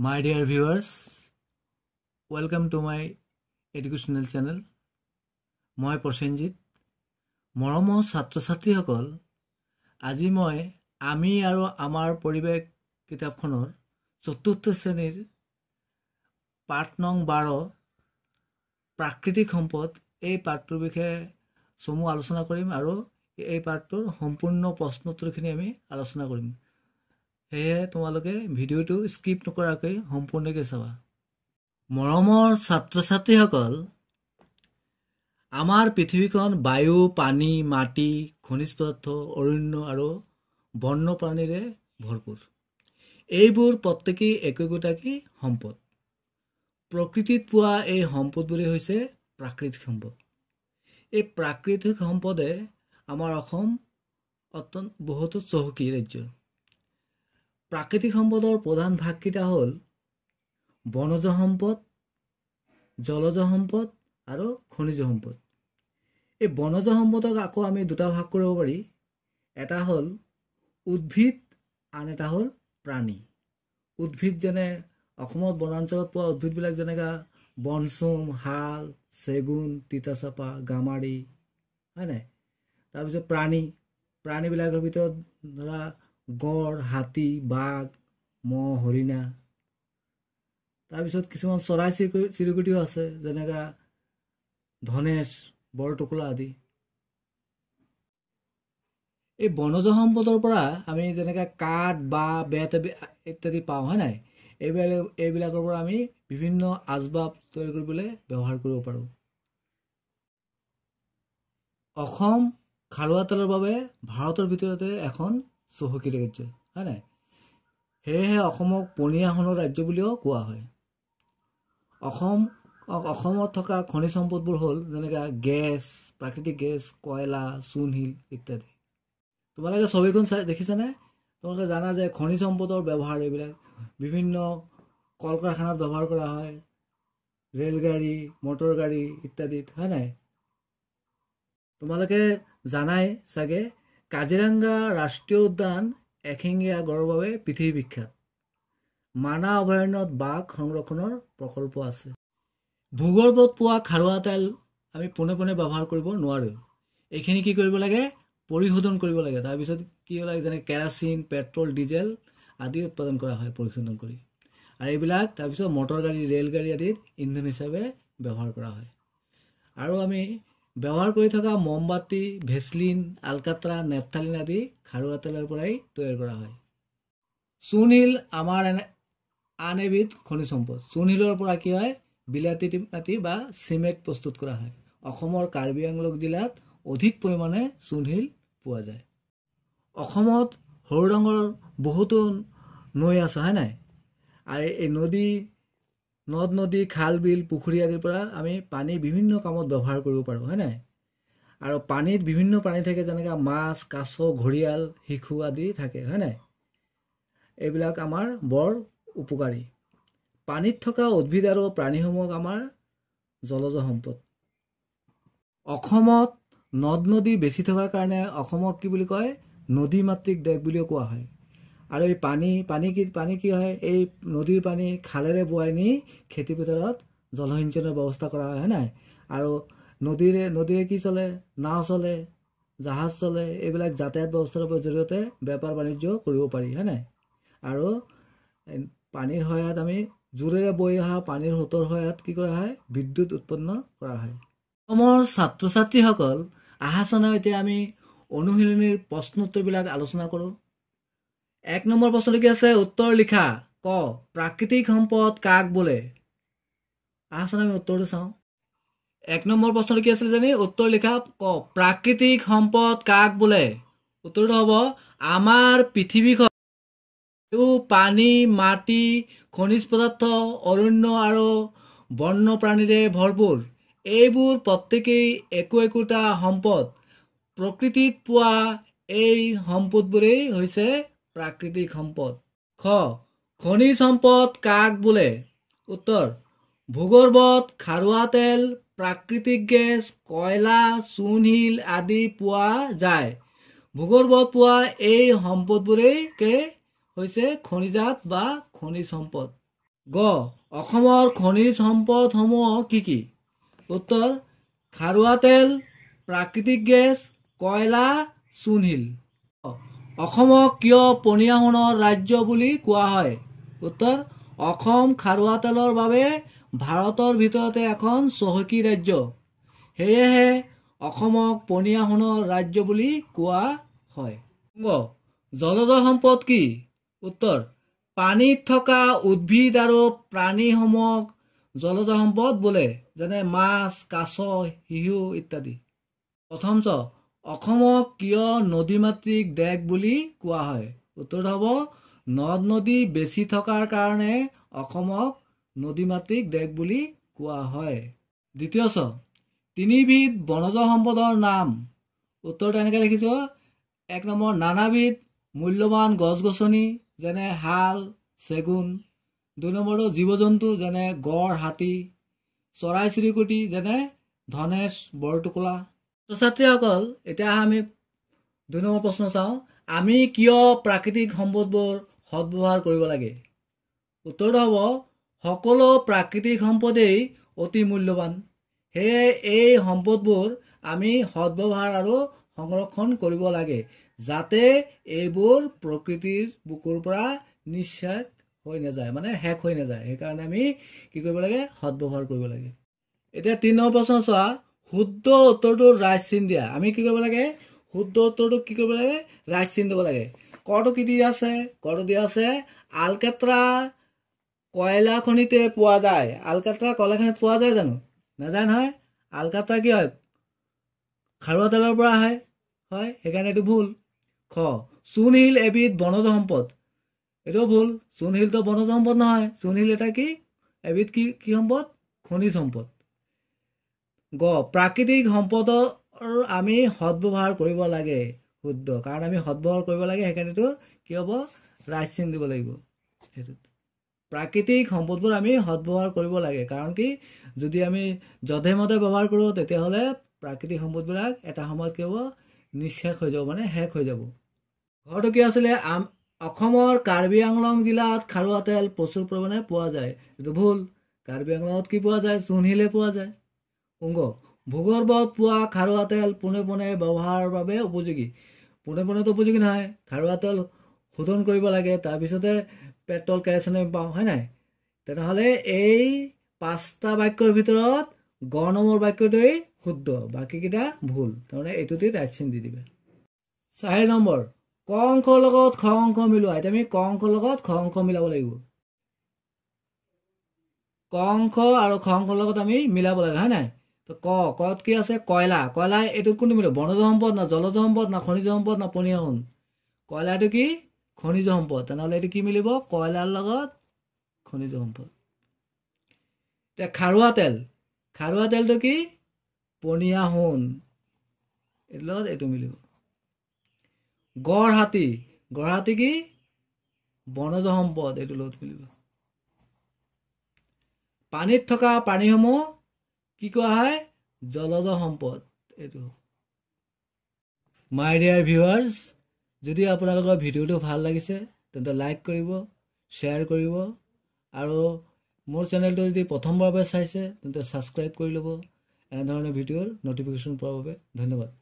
my dear viewers welcome to my educational channel মই প্ৰসেনজিৎ মৰমৰ ছাত্ৰ ছাত্ৰীসকল আজি মই আমি আৰু আমাৰ পৰিৱেশ কিতাপখনৰ চতুৰ্থ শ্ৰেণীৰ পাঠ নং বাৰ প্ৰাকৃতিক সম্পদ এই পাঠটোৰ বিষয়ে চমু আলোচনা কৰিম আৰু এই পাঠটোৰ সম্পূৰ্ণ প্ৰশ্নোত্তৰখিনি আমি আলোচনা কৰিম সেয়ে তোমালোকে ভিডিঅ'টো স্কিপ নকৰাকৈ সম্পূৰ্ণকৈ চাবা মৰমৰ ছাত্ৰ ছাত্ৰীসকল আমাৰ পৃথিৱীখন বায়ু পানী মাটি খনিজ পদাৰ্থ অৰণ্য আৰু বন্যপ্ৰাণীৰে ভৰপূৰ এইবোৰ প্ৰত্যেকেই একোগোটাকী সম্পদ প্ৰকৃতিত পোৱা এই সম্পদবোৰেই হৈছে প্ৰাকৃতিক সম্পদ এই প্ৰাকৃতিক সম্পদে আমাৰ অসম অত্যন্ত বহুতো চহকী ৰাজ্য় প্ৰাকৃতিক সম্পদৰ প্ৰধান ভাগকেইটা হ'ল বনজ সম্পদ জলজ সম্পদ আৰু খনিজ সম্পদ এই বনজ সম্পদক আকৌ আমি দুটা ভাগ কৰিব পাৰি এটা হ'ল উদ্ভিদ আন এটা হ'ল প্ৰাণী উদ্ভিদ যেনে অসমত বনাঞ্চলত পোৱা উদ্ভিদবিলাক যেনেকুৱা বনচুম শাল চেগুন তিতাচপা গামাৰি হয়নে তাৰপিছত প্ৰাণী প্ৰাণীবিলাকৰ ভিতৰত ধৰা গড় হাতী বাঘ মহ হৰিণা তাৰপিছত কিছুমান চৰাই চিৰিকটি চিৰিকটিও আছে যেনেকৈ ধনেশ বৰটোকোলা আদি এই বনজ সম্পদৰ পৰা আমি যেনেকৈ কাঠ বাঁহ বেত ইত্যাদি পাওঁ হয় নাই এইবিলাক এইবিলাকৰ পৰা আমি বিভিন্ন আচবাব তৈয়াৰ কৰিবলৈ ব্যৱহাৰ কৰিব পাৰোঁ অসম খাৰুৱা তেলৰ বাবে ভাৰতৰ ভিতৰতে এখন চহকী ৰাজ্য হয় নাই সেয়েহে অসমক পনীয়া সোণৰ ৰাজ্য বুলিও কোৱা হয় অসম অসমত থকা খনিজ সম্পদবোৰ হ'ল যেনেকৈ গেছ প্ৰাকৃতিক গেছ কয়লা চূণশিল ইত্যাদি তোমালোকে ছবিখন চাই দেখিছানে তোমালোকে জানা যে খনিজ সম্পদৰ ব্যৱহাৰ এইবিলাক বিভিন্ন কল কাৰখানাত ব্যৱহাৰ কৰা হয় ৰেলগাড়ী গাড়ী ইত্যাদিত হয় নাই তোমালোকে জানাই চাগে কাজিৰঙা ৰাষ্ট্ৰীয় উদ্যান এশিঙীয়া গঁড়ৰ বাবে পৃথিৱী বিখ্যাত মানা অভয়াৰণ্যত বাঘ সংৰক্ষণৰ প্ৰকল্প আছে ভূগৰ্ভত পোৱা খাৰুৱা তেল আমি পোনে পোনে ব্যৱহাৰ কৰিব নোৱাৰোঁ এইখিনি কি কৰিব লাগে পৰিশোধন কৰিব লাগে তাৰপিছত কি লাগে যেনে কেৰাচিন পেট্ৰল ডিজেল আদি উৎপাদন কৰা হয় পৰিশোধন কৰি আৰু এইবিলাক তাৰপিছত মটৰ গাড়ী ৰেলগাড়ী আদিত ইন্ধন হিচাপে ব্যৱহাৰ কৰা হয় আৰু আমি ব্যৱহাৰ কৰি থকা মমবাতি ভেচলিন আলকাত্ৰা নেপথালিন আদি খাৰুৱা তেলৰ পৰাই তৈয়াৰ কৰা হয় চূণশিল আমাৰ এনে আন এবিধ খনিজ সম্পদ চূণশিলৰ পৰা কি হয় বিলাতী মাটি বা চিমেণ্ট প্ৰস্তুত কৰা হয় অসমৰ কাৰ্বি আংলং জিলাত অধিক পৰিমাণে চূণশিল পোৱা যায় অসমত সৰু ডাঙৰ বহুতো নৈ আছে হয় নাই আৰু এই নদী নদ নদী খাল বিল পুখুৰী আদিৰ পৰা আমি পানী বিভিন্ন কামত ব্যৱহাৰ কৰিব পাৰোঁ হয় নাই আৰু পানীত বিভিন্ন প্ৰাণী থাকে যেনেকৈ মাছ কাছ ঘৰিয়াল শিশু আদি থাকে হয় নাই এইবিলাক আমাৰ বৰ উপকাৰী পানীত থকা উদ্ভিদ আৰু প্ৰাণীসমূহক আমাৰ জলজ সম্পদ অসমত নদ নদী বেছি থকাৰ কাৰণে অসমক কি বুলি কয় নদীমাতৃক দেশ বুলিও কোৱা হয় আৰু এই পানী পানী কি পানী কি হয় এই নদীৰ পানী খালেৰে বোৱাই নি খেতি পথাৰত জলসিঞ্চনৰ ব্যৱস্থা কৰা হয় হয় নাই আৰু নদীৰে নদীৰে কি চলে নাও চলে জাহাজ চলে এইবিলাক যাতায়াত ব্যৱস্থাৰ জৰিয়তে বেপাৰ বাণিজ্য কৰিব পাৰি হয় নাই আৰু পানীৰ সহায়ত আমি জোৰেৰে বৈ অহা পানীৰ সোঁতৰ সহায়ত কি কৰা হয় বিদ্যুৎ উৎপন্ন কৰা হয় অসমৰ ছাত্ৰ ছাত্ৰীসকল আহাচনা এতিয়া আমি অনুশীলনীৰ প্ৰশ্নোত্তৰবিলাক আলোচনা কৰোঁ এক নম্বৰ প্ৰশ্নটো কি আছে উত্তৰ লিখা ক প্ৰাকৃতিক সম্পদ কাক বোলে আহচোন আমি উত্তৰটো চাওঁ এক নম্বৰ প্ৰশ্নটো কি আছিলে জানি উত্তৰ লিখা ক প্ৰাকৃতিক সম্পদ কাক বোলে উত্তৰটো হ'ব আমাৰ পৃথিৱীখন পানী মাটি খনিজ পদাৰ্থ অৰণ্য আৰু বন্য প্ৰাণীৰে ভৰপূৰ এইবোৰ প্ৰত্যেকেই একো একোটা সম্পদ প্ৰকৃতিত পোৱা এই সম্পদবোৰেই হৈছে প্ৰাকৃতিক সম্পদ খ খনিজ সম্পদ কাক বোলে উত্তৰ ভূগৰ্ভত খাৰুৱা তেল প্ৰাকৃতিক গেছ কয়লা চূণশিল আদি পোৱা যায় ভূগৰ্ভত পোৱা এই সম্পদবোৰেইকে হৈছে খনিজাত বা খনিজ সম্পদ গ অসমৰ খনিজ সম্পদসমূহ কি কি উত্তৰ খাৰুৱা তেল প্ৰাকৃতিক গেছ কয়লা চূণশিল অসমক কিয় পনীয়া সোণৰ ৰাজ্য বুলি কোৱা হয় উত্তৰ অসম খাৰুৱা তেলৰ বাবে ভাৰতৰ ভিতৰতে এখন চহকী ৰাজ্য সেয়েহে অসমক পনীয়া সোণৰ ৰাজ্য বুলি কোৱা হয় জলজ সম্পদ কি উত্তৰ পানীত থকা উদ্ভিদ আৰু প্ৰাণীসমূহক জলজ সম্পদ বোলে যেনে মাছ কাছ শিহু ইত্যাদি প্ৰথম চ অসমক কিয় নদীমাতৃক দেশ বুলি কোৱা হয় উত্তৰটো হ'ব নদ নদী বেছি থকাৰ কাৰণে অসমক নদীমাতৃক দেশ বুলি কোৱা হয় দ্বিতীয় চ তিনিবিধ বনজ সম্পদৰ নাম উত্তৰটো এনেকৈ লিখিছোঁ এক নম্বৰ নানাবিধ মূল্যৱান গছ গছনি যেনে শাল চেগুন দুই নম্বৰটো জীৱ জন্তু যেনে গড় হাতী চৰাই চিৰিকটি যেনে ধনেশ বৰটোকোলা ছাত্ৰ ছাত্ৰীসকল এতিয়া আমি দুই নম্বৰ প্ৰশ্ন চাওঁ আমি কিয় প্ৰাকৃতিক সম্পদবোৰ সদব্যৱহাৰ কৰিব লাগে উত্তৰটো হ'ব সকলো প্ৰাকৃতিক সম্পদেই অতি মূল্যৱান সেয়ে এই সম্পদবোৰ আমি সদব্যৱহাৰ আৰু সংৰক্ষণ কৰিব লাগে যাতে এইবোৰ প্ৰকৃতিৰ বুকুৰ পৰা নিশ্চয় হৈ নাযায় মানে শেষ হৈ নাযায় সেইকাৰণে আমি কি কৰিব লাগে সদব্যৱহাৰ কৰিব লাগে এতিয়া তিনি নম্বৰ প্ৰশ্ন চোৱা শুদ্ধ উত্তৰটো ৰাজচিন দিয়া আমি কি কৰিব লাগে শুদ্ধ উত্তৰটো কি কৰিব লাগে ৰাজচিন দিব লাগে কৰটো কি দিয়া আছে কৰটো দিয়া আছে আলকেট্ৰা কয়লা খনিতে পোৱা যায় আলকেট্ৰা কয়লা খনিত পোৱা যায় জানো নাজায় নহয় আলকাট্ৰা কি হয় খাৰুৱা তেলৰ পৰা আহে হয় সেইকাৰণে এইটো ভুল খ চূণশিল এবিধ বনজ সম্পদ এইটো ভুল চূণশিলটো বনজ সম্পদ নহয় চূণশিল এটা কি এবিধ কি কি সম্পদ খনিজ সম্পদ গ প্ৰাকৃতিক সম্পদৰ আমি সদব্যৱহাৰ কৰিব লাগে শুদ্ধ কাৰণ আমি সদব্যৱহাৰ কৰিব লাগে সেইকাৰণেতো কি হ'ব ৰাজচিন দিব লাগিব সেইটোত প্ৰাকৃতিক সম্পদবোৰ আমি সদব্যৱহাৰ কৰিব লাগে কাৰণ কি যদি আমি যধে মধে ব্যৱহাৰ কৰোঁ তেতিয়াহ'লে প্ৰাকৃতিক সম্পদবিলাক এটা সময়ত কি হ'ব নিঃশেষ হৈ যাব মানে শেষ হৈ যাব ঘৰটো কি আছিলে অসমৰ কাৰ্বি আংলং জিলাত খাৰুৱা তেল প্ৰচুৰ পৰিমাণে পোৱা যায় এইটো ভুল কাৰ্বি আংলঙত কি পোৱা যায় চোনহিলে পোৱা যায় অংগ ভোগৰ পোৱা খাৰুৱা তেল পোনে পোনে ব্যৱহাৰৰ বাবে উপযোগী পোনে পোনেতো উপযোগী নহয় খাৰুৱা তেল শোধন কৰিব লাগে তাৰপিছতে পেট্ৰল কেৰাচনে পাওঁ হয় নাই তেনেহ'লে এই পাঁচটা বাক্যৰ ভিতৰত গ নম্বৰ বাক্যটোৱেই শুদ্ধ বাকীকেইটা ভুল তাৰমানে এইটোতে ৰাইচিন দি দিবা চাৰি নম্বৰ ক অংশৰ লগত খ অংশ মিলোৱা এতিয়া আমি ক অংশৰ লগত খ অংশ মিলাব লাগিব ক অংশ আৰু খ অংশৰ লগত আমি মিলাব লাগে হয় নাই তো ক কত কি আছে কয়লা কয়লা এইটো কোনটো মিলিব বনজ সম্পদ না জলজ সম্পদ না খনিজ সম্পদ না পনীয়ন কয়লাটো কি খনিজ সম্পদ তেনেহ'লে এইটো কি মিলিব কয়লাৰ লগত খনিজ সম্পদ এতিয়া খাৰুৱা তেল খাৰুৱা তেলটো কি পনীয়া সোণ এইটোৰ লগত এইটো মিলিব গড় হাতী গড়হাতী হাতী কি বনজ সম্পদ এইটোৰ লগত মিলিব পানীত থকা পানীসমূহ কি কোৱা হয় জলজ সম্পদ এইটো মাই ডিয়াৰ ভিউৱাৰ্ছ যদি আপোনালোকৰ ভিডিঅ'টো ভাল লাগিছে তেন্তে লাইক কৰিব শ্বেয়াৰ কৰিব আৰু মোৰ চেনেলটো যদি প্ৰথমবাৰ চাইছে তেন্তে ছাবস্ক্ৰাইব কৰি ল'ব এনেধৰণৰ ভিডিঅ'ৰ নটিফিকেশ্যন পোৱাৰ বাবে ধন্যবাদ